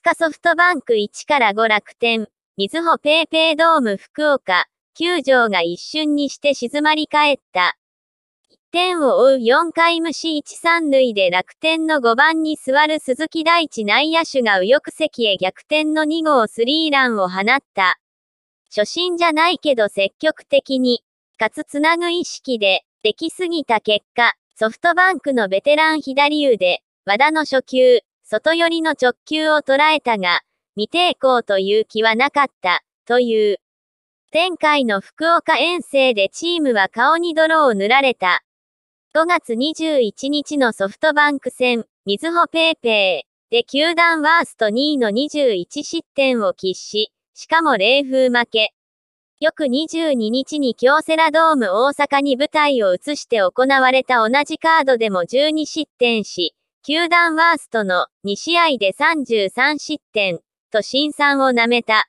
日ソフトバンク1から5楽天、水穂ペイペイドーム福岡、球場が一瞬にして静まり返った。1点を追う4回無視1、3塁で楽天の5番に座る鈴木大地内野手が右翼席へ逆転の2号スリーランを放った。初心じゃないけど積極的に、かつつなぐ意識で、できすぎた結果、ソフトバンクのベテラン左腕、和田の初球、外寄りの直球を捉えたが、未抵抗という気はなかった、という。前回の福岡遠征でチームは顔に泥を塗られた。5月21日のソフトバンク戦、水穂ペーペーで球団ワースト2位の21失点を喫し、しかも冷風負け。翌22日に京セラドーム大阪に舞台を移して行われた同じカードでも12失点し、球団ワーストの2試合で33失点と新参をなめた。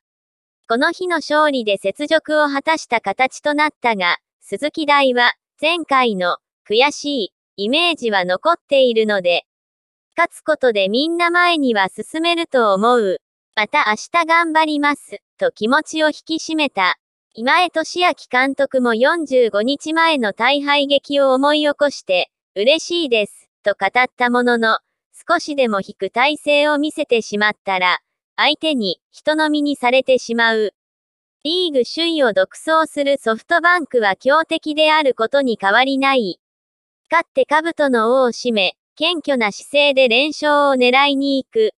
この日の勝利で雪辱を果たした形となったが、鈴木大は前回の悔しいイメージは残っているので、勝つことでみんな前には進めると思う。また明日頑張ります、と気持ちを引き締めた。今江俊明監督も45日前の大敗劇を思い起こして、嬉しいです。と語ったものの、少しでも引く体勢を見せてしまったら、相手に人のみにされてしまう。リーグ首位を独走するソフトバンクは強敵であることに変わりない。勝って兜の尾を締め、謙虚な姿勢で連勝を狙いに行く。